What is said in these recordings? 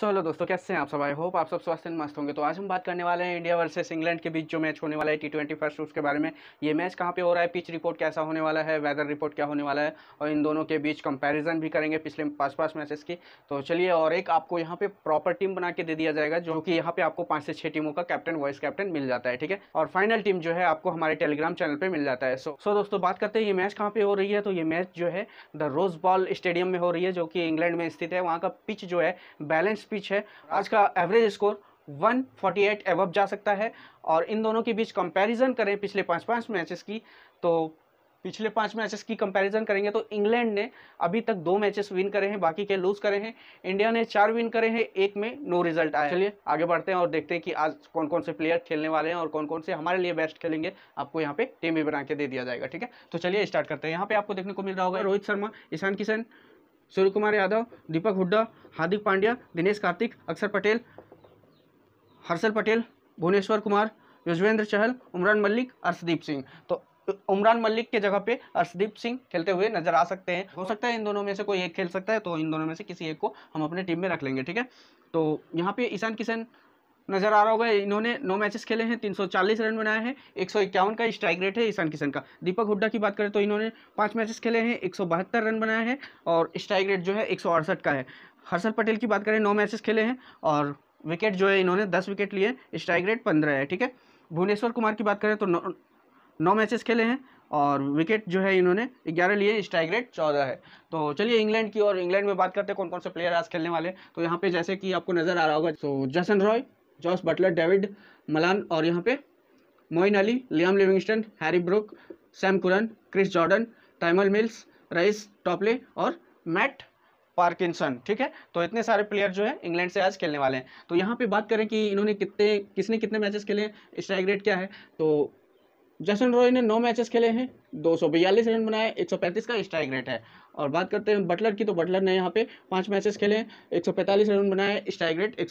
so hello दोस्तों कैसे हैं आप सब आई होप आप सब स्वस्थ मस्त होंगे तो आज हम बात करने वाले हैं इंडिया वर्सेस इंग्लैंड के बीच जो मैच होने वाला है टी ट्वेंटी फर्स्ट उसके बारे में ये मैच कहाँ पे हो रहा है पिच रिपोर्ट कैसा होने वाला है वेदर रिपोर्ट क्या होने वाला है और इन दोनों के बीच कंपेरिजन भी करेंगे पिछले पाँच पाँच मैचेस की तो चलिए और एक आपको यहाँ पे प्रॉपर टीम बना के दे दिया जाएगा जो कि यहाँ पे आपको पाँच से छः टीमों का कैप्टन वाइस कैप्टन मिल जाता है ठीक है और फाइनल टीम जो है आपको हमारे टेलीग्राम चैनल पर मिल जाता है सो सो दोस्तों बात करते हैं ये मैच कहाँ पर हो रही है तो ये मैच जो है द रोज बॉल स्टेडियम में हो रही है जो कि इंग्लैंड में स्थित है वहाँ का पिच जो है बैलेंस पिच है आज का एवरेज स्कोर 148 एवब जा सकता है और इन दोनों के बीच कंपैरिजन करें पिछले पाँच पाँच मैचेस की तो पिछले पाँच मैचेस की कंपैरिजन करेंगे तो इंग्लैंड ने अभी तक दो मैचेस विन करे हैं बाकी के लूज करे हैं इंडिया ने चार विन करे हैं एक में नो रिजल्ट आया चलिए आगे बढ़ते हैं और देखते हैं कि आज कौन कौन से प्लेयर खेलने वाले हैं और कौन कौन से हमारे लिए बेस्ट खेलेंगे आपको यहाँ पे टीम भी बना के दे दिया जाएगा ठीक है तो चलिए स्टार्ट करते हैं यहाँ पे आपको देखने को मिल रहा होगा रोहित शर्मा ईशान किशन सूर्य कुमार यादव दीपक हुड्डा हार्दिक पांड्या दिनेश कार्तिक अक्षर पटेल हर्षल पटेल भुवनेश्वर कुमार युजवेंद्र चहल उमरान मल्लिक अर्शदीप सिंह तो उमरान मल्लिक के जगह पे अर्शदीप सिंह खेलते हुए नजर आ सकते हैं हो सकता है इन दोनों में से कोई एक खेल सकता है तो इन दोनों में से किसी एक को हम अपने टीम में रख लेंगे ठीक है तो यहाँ पे ईशान किशन नजर आ रहा होगा इन्होंने नौ मैचेस खेले हैं 340 रन बनाए हैं एक का स्ट्राइक रेट है ईशान किशन का दीपक हुड्डा की बात करें तो इन्होंने पाँच मैचेस खेले हैं एक रन बनाए हैं और स्ट्राइक रेट जो है एक का है हर्षल पटेल की बात करें नौ मैचेस खेले हैं और विकेट जो है इन्होंने दस विकेट लिए स्ट्राइक रेट पंद्रह है ठीक है भुवनेश्वर कुमार की बात करें तो नौ नौ मैचेस खेले हैं और विकेट जो है इन्होंने ग्यारह लिए स्ट्राइक रेट चौदह है तो चलिए इंग्लैंड की और इंग्लैंड में बात करते हैं कौन कौन से प्लेयर आज खेलने वाले तो यहाँ पे जैसे कि आपको नज़र आ रहा होगा तो Jason Roy Jos Buttler Dawid Malan और यहाँ पे Moin Ali Liam Livingstone Harry Brook Sam Curran Chris Jordan Tymal Mills Reece Topley और मैट पार्किंसन ठीक है तो इतने सारे प्लेयर जो है इंग्लैंड से आज खेलने वाले हैं तो यहाँ पे बात करें कि इन्होंने कितने किसने कितने मैचेस खेले हैं स्ट्राइक रेट क्या है तो जसन रॉय ने नौ मैचेस खेले हैं दो रन बनाए एक का स्ट्राइक रेट है और बात करते हैं बटलर की तो बटलर ने यहाँ पे पांच मैचेस खेले हैं एक रन बनाए स्ट्राइक रेट एक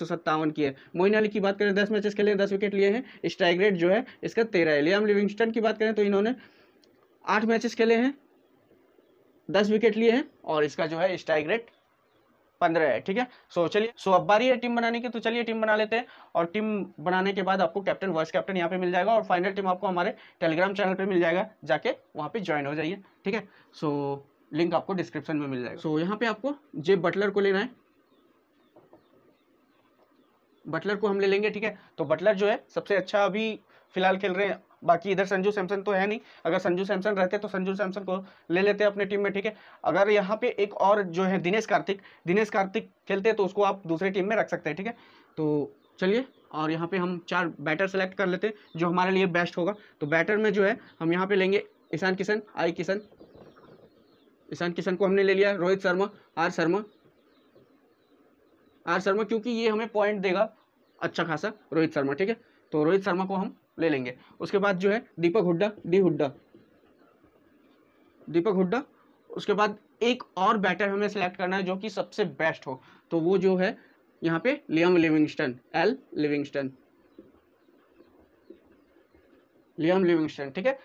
की है मोइन अली की बात करें दस मैचेस खेले हैं दस विकेट लिए हैं स्ट्राइक रेट जो है इसका तेरह है लियाम लिविंगस्टन की बात करें तो इन्होंने आठ मैचेस खेले हैं दस विकेट लिए हैं और इसका जो है स्ट्राइक रेट पंद्रह है ठीक है सो चलिए सो अब बारी है टीम बनाने की तो चलिए टीम बना लेते हैं और टीम बनाने के बाद आपको कैप्टन वाइस कैप्टन यहाँ पे मिल जाएगा और फाइनल टीम आपको हमारे टेलीग्राम चैनल पे मिल जाएगा जाके वहाँ पे ज्वाइन हो जाइए ठीक है सो लिंक आपको डिस्क्रिप्शन में मिल जाएगा सो so, यहाँ पे आपको जे बटलर को लेना है बटलर को हम ले लेंगे ठीक है तो बटलर जो है सबसे अच्छा अभी फिलहाल खेल रहे हैं बाकी इधर संजू सैमसन तो है नहीं अगर संजू सैमसन रहते तो संजू सैमसन को ले लेते अपने टीम में ठीक है अगर यहाँ पे एक और जो है दिनेश कार्तिक दिनेश कार्तिक खेलते तो उसको आप दूसरी टीम में रख सकते हैं ठीक है तो चलिए और यहाँ पे हम चार बैटर सेलेक्ट कर लेते हैं जो हमारे लिए बेस्ट होगा तो बैटर में जो है हम यहाँ पे लेंगे ईशान किशन आई किशन ईशान किशन को हमने ले लिया रोहित शर्मा आर शर्मा आर शर्मा क्योंकि ये हमें पॉइंट देगा अच्छा खासा रोहित शर्मा ठीक है तो रोहित शर्मा को हम ले लेंगे उसके बाद जो है दीपक हुड्डा डी हुड्डा दीपक हुड्डा उसके बाद एक और बैटर हमें सेलेक्ट करना है जो कि सबसे बेस्ट हो तो वो जो है यहाँ पे Liam Livingstone L Livingstone Liam Livingstone ठीक है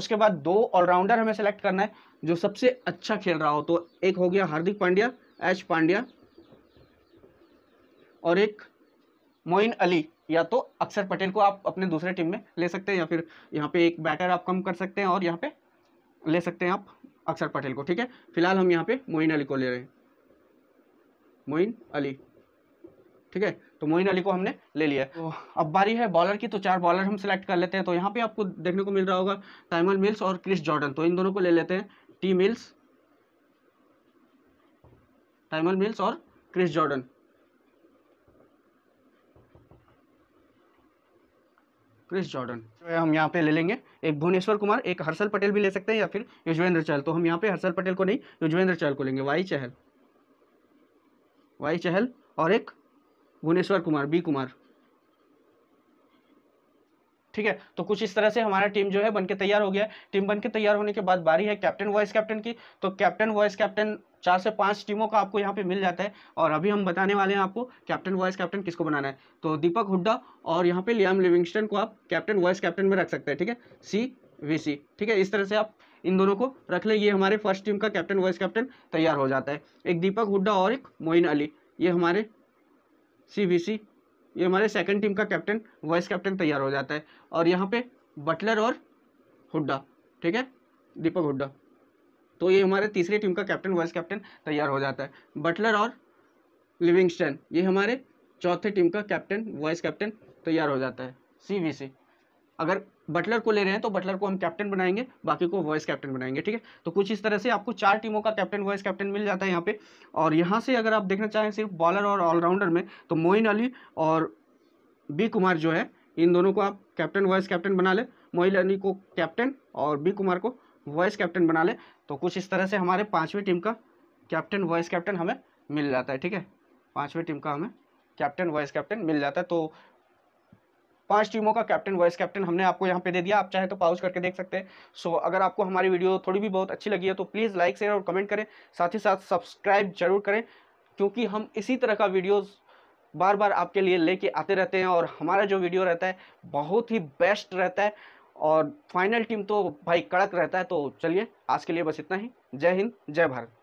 उसके बाद दो ऑलराउंडर हमें सेलेक्ट करना है जो सबसे अच्छा खेल रहा हो तो एक हो गया हार्दिक पांड्या एच पांड्या और एक मोइन अली या तो अक्षर पटेल को आप अपने दूसरे टीम में ले सकते हैं या फिर यहाँ पे एक बैटर आप कम कर सकते हैं और यहाँ पे ले सकते हैं आप अक्षर पटेल को ठीक है फिलहाल हम यहाँ पे मोइन अली को ले रहे हैं मोइन अली ठीक है तो मोइन अली को हमने ले लिया तो अब बारी है बॉलर की तो चार बॉलर हम सिलेक्ट कर लेते हैं तो यहाँ पे आपको देखने को मिल रहा होगा टाइमर मिल्स और क्रिस जॉर्डन तो इन दोनों को ले लेते हैं टी मिल्स टाइमर मिल्स और क्रिस जॉर्डन क्रिस जॉर्डन जो है हम यहाँ पे ले लेंगे एक भुवनेश्वर कुमार एक हर्षल पटेल भी ले सकते हैं या फिर युजवेंद्र चहल तो हम यहाँ पे हर्षल पटेल को नहीं युजवेंद्र चहल को लेंगे वाई चहल वाई चहल और एक भुवनेश्वर कुमार बी कुमार ठीक है तो कुछ इस तरह से हमारा टीम जो है बन के तैयार हो गया टीम बन के तैयार होने के बाद बारी है कैप्टन वाइस कैप्टन की तो कैप्टन वाइस कैप्टन चार से पांच टीमों का आपको यहाँ पे मिल जाता है और अभी हम बताने वाले हैं आपको कैप्टन वाइस कैप्टन किसको बनाना है तो दीपक हुड्डा और यहाँ पे लियाम लिविंगस्टन को आप कैप्टन वाइस कैप्टन में रख सकते हैं ठीक है सी वी सी ठीक है इस तरह से आप इन दोनों को रख लें ये हमारे फर्स्ट टीम का कैप्टन वाइस कैप्टन तैयार हो जाता है एक दीपक हुड्डा और एक मोइन अली ये हमारे सी वी सी ये हमारे सेकंड टीम का कैप्टन वाइस कैप्टन तैयार हो जाता है और यहाँ पे बटलर और हुड्डा ठीक है दीपक हुड्डा तो ये हमारे तीसरी टीम का कैप्टन वाइस कैप्टन तैयार हो जाता है बटलर और लिविंगस्टन ये हमारे चौथे टीम का कैप्टन वाइस कैप्टन तैयार हो जाता है सी अगर बटलर को ले रहे हैं तो बटलर को हम कैप्टन बनाएंगे बाकी को वाइस कैप्टन बनाएंगे ठीक है तो कुछ इस तरह से आपको चार टीमों का कैप्टन वाइस कैप्टन मिल जाता है यहाँ पे और यहाँ से अगर आप देखना चाहें सिर्फ बॉलर और ऑलराउंडर में तो मोइन अली और बी कुमार जो है इन दोनों को आप कैप्टन वाइस कैप्टन बना लें मोइन अली को कैप्टन और बी कुमार को वाइस कैप्टन बना लें तो कुछ इस तरह से हमारे पाँचवीं टीम का कैप्टन वाइस कैप्टन हमें मिल जाता है ठीक है पाँचवीं टीम का हमें कैप्टन वाइस कैप्टन मिल जाता है तो पांच टीमों का कैप्टन वाइस कैप्टन हमने आपको यहाँ पे दे दिया आप चाहे तो पाउज करके देख सकते हैं सो अगर आपको हमारी वीडियो थोड़ी भी बहुत अच्छी लगी है तो प्लीज़ लाइक शेयर और कमेंट करें साथ ही साथ सब्सक्राइब जरूर करें क्योंकि हम इसी तरह का वीडियोज़ बार बार आपके लिए लेके आते रहते हैं और हमारा जो वीडियो रहता है बहुत ही बेस्ट रहता है और फाइनल टीम तो भाई कड़क रहता है तो चलिए आज के लिए बस इतना ही जय हिंद जय भारत